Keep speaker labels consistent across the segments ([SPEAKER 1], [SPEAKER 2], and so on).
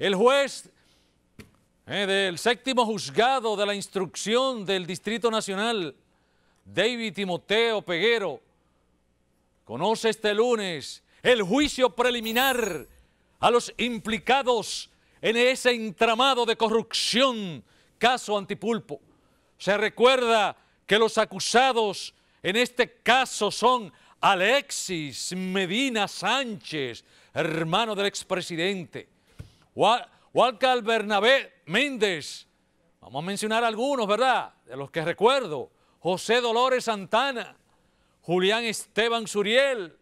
[SPEAKER 1] El juez eh, del séptimo juzgado de la instrucción del Distrito Nacional, David Timoteo Peguero, conoce este lunes el juicio preliminar a los implicados en ese entramado de corrupción, caso Antipulpo. Se recuerda que los acusados en este caso son Alexis Medina Sánchez, hermano del expresidente, Walcar Bernabé Méndez. Vamos a mencionar algunos, ¿verdad? De los que recuerdo. José Dolores Santana, Julián Esteban Suriel,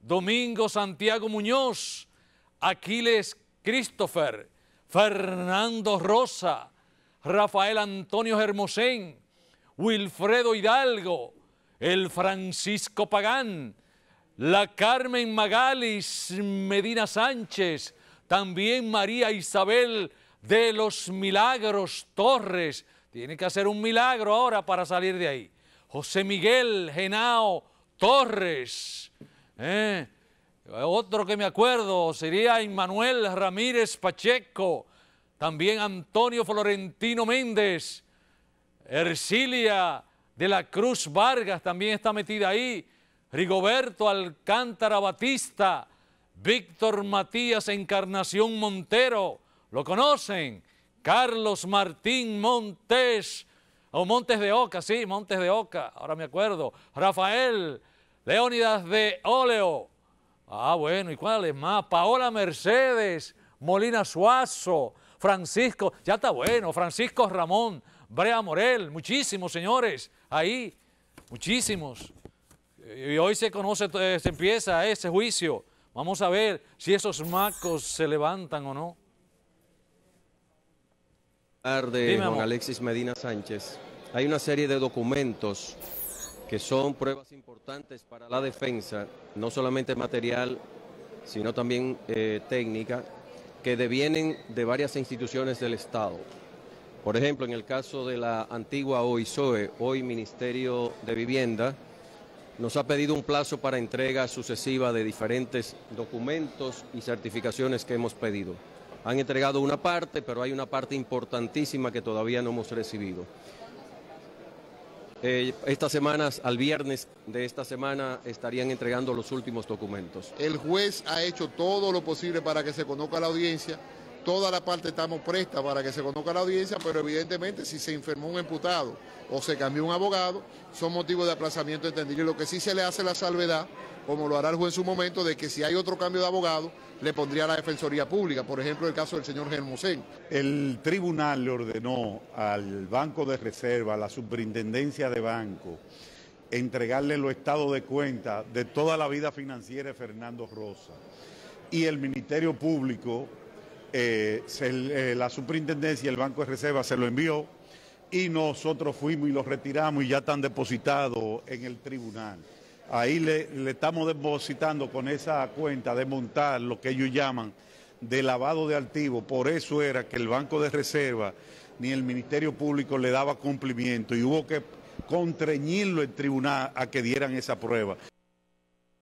[SPEAKER 1] Domingo Santiago Muñoz, Aquiles Christopher, Fernando Rosa, Rafael Antonio Hermosén, Wilfredo Hidalgo, el Francisco Pagán, la Carmen Magalis, Medina Sánchez, también María Isabel de los Milagros Torres. Tiene que hacer un milagro ahora para salir de ahí. José Miguel Genao Torres. ¿Eh? Otro que me acuerdo sería Emmanuel Ramírez Pacheco. También Antonio Florentino Méndez. Ercilia de la Cruz Vargas también está metida ahí. Rigoberto Alcántara Batista. Víctor Matías Encarnación Montero, lo conocen, Carlos Martín Montes, o Montes de Oca, sí, Montes de Oca, ahora me acuerdo, Rafael Leónidas de Óleo, ah bueno, ¿y cuáles más? Paola Mercedes, Molina Suazo, Francisco, ya está bueno, Francisco Ramón, Brea Morel, muchísimos señores, ahí, muchísimos. Y hoy se conoce, eh, se empieza ese juicio Vamos a ver si esos macos se levantan o no.
[SPEAKER 2] De Dime, don Alexis Medina Sánchez. Hay una serie de documentos que son pruebas importantes para la defensa, no solamente material, sino también eh, técnica, que devienen de varias instituciones del Estado. Por ejemplo, en el caso de la antigua OISOE, hoy Ministerio de Vivienda, nos ha pedido un plazo para entrega sucesiva de diferentes documentos y certificaciones que hemos pedido. Han entregado una parte, pero hay una parte importantísima que todavía no hemos recibido. Eh, estas semanas, al viernes de esta semana, estarían entregando los últimos documentos.
[SPEAKER 3] El juez ha hecho todo lo posible para que se conozca la audiencia toda la parte estamos presta para que se conozca la audiencia, pero evidentemente si se enfermó un imputado o se cambió un abogado, son motivos de aplazamiento Y Lo que sí se le hace la salvedad, como lo hará el juez en su momento, de que si hay otro cambio de abogado, le pondría a la Defensoría Pública, por ejemplo, el
[SPEAKER 4] caso del señor Germosén. El tribunal le ordenó al Banco de Reserva, a la Superintendencia de Banco, entregarle los estados de cuenta de toda la vida financiera de Fernando Rosa. Y el Ministerio Público eh, eh, la superintendencia, y el Banco de Reserva se lo envió y nosotros fuimos y lo retiramos y ya están depositados en el tribunal. Ahí le, le estamos depositando con esa cuenta de montar lo que ellos llaman de lavado de activos. Por eso era que el Banco de Reserva ni el Ministerio Público le daba cumplimiento
[SPEAKER 1] y hubo que contrañirlo el tribunal a que dieran esa prueba.